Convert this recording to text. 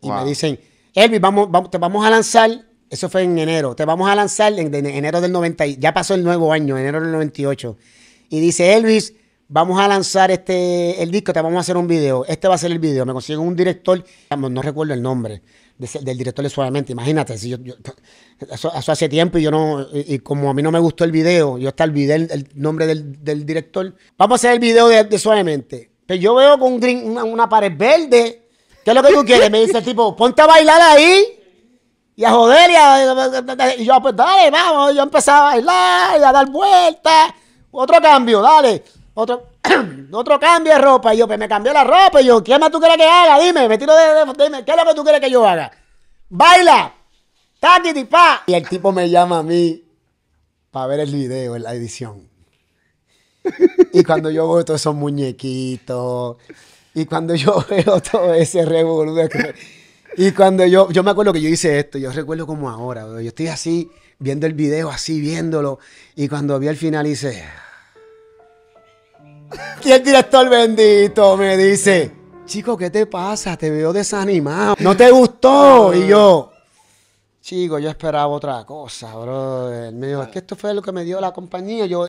Y me dicen, Elvis, vamos, te vamos a lanzar, eso fue en enero, te vamos a lanzar en, enero del 90, ya pasó el nuevo año, enero del 98. Y dice, Elvis, vamos a lanzar este el disco, te vamos a hacer un video. Este va a ser el video. Me consiguen un director, no recuerdo el nombre del director de Suavemente. Imagínate, si yo, eso, hace tiempo y yo no, y, como a mí no me gustó el video, yo hasta olvidé el, el nombre del, director. Vamos a hacer el video de, de Suavemente. Pero yo veo con una, pared verde. ¿Qué es lo que tú quieres? Me dice el tipo, ponte a bailar ahí. Y a joder, y, yo, pues dale, vamos. Yo empezaba a bailar y a dar vueltas. Otro cambio, dale. Otro, otro cambio de ropa. Y yo, pues me cambió la ropa. Y yo, ¿qué más tú quieres que haga? Dime, me tiro de, dime, ¿qué es lo que tú quieres que yo haga? Baila. Tati, pa. Y el tipo me llama a mí para ver el video la edición. Y cuando yo veo todos esos muñequitos, y cuando yo veo todo ese revolver. Y cuando yo, yo me acuerdo que yo hice esto, yo recuerdo como ahora, yo estoy así, viendo el video, así, viéndolo. Y cuando vi al final, hice. ¿Quién el director bendito me dice: Chico, ¿qué te pasa? Te veo desanimado. ¿No te gustó? Y yo. Chico, yo esperaba otra cosa, bro. Me dijo, es que esto fue lo que me dio la compañía. Yo,